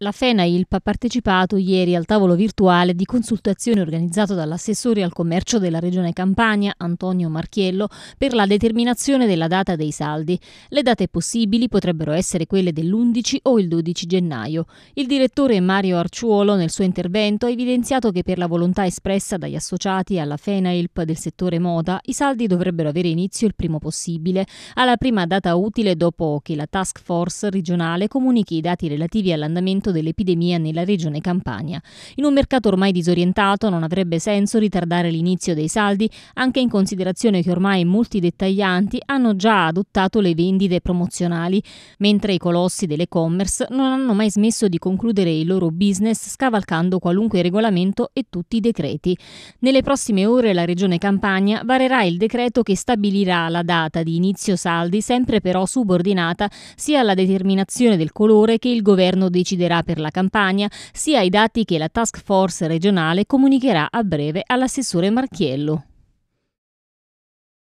La FENAILP ha partecipato ieri al tavolo virtuale di consultazione organizzato dall'assessore al commercio della Regione Campania, Antonio Marchiello, per la determinazione della data dei saldi. Le date possibili potrebbero essere quelle dell'11 o il 12 gennaio. Il direttore Mario Arciuolo nel suo intervento ha evidenziato che per la volontà espressa dagli associati alla FENAILP del settore moda, i saldi dovrebbero avere inizio il primo possibile, alla prima data utile dopo che la task force regionale comunichi i dati relativi all'andamento all'andamento dell'epidemia nella regione Campania. In un mercato ormai disorientato non avrebbe senso ritardare l'inizio dei saldi, anche in considerazione che ormai molti dettaglianti hanno già adottato le vendite promozionali, mentre i colossi dell'e-commerce non hanno mai smesso di concludere il loro business scavalcando qualunque regolamento e tutti i decreti. Nelle prossime ore la regione Campania varerà il decreto che stabilirà la data di inizio saldi, sempre però subordinata sia alla determinazione del colore che il governo deciderà fornirà per la campagna, sia i dati che la task force regionale comunicherà a breve all'assessore Marchiello.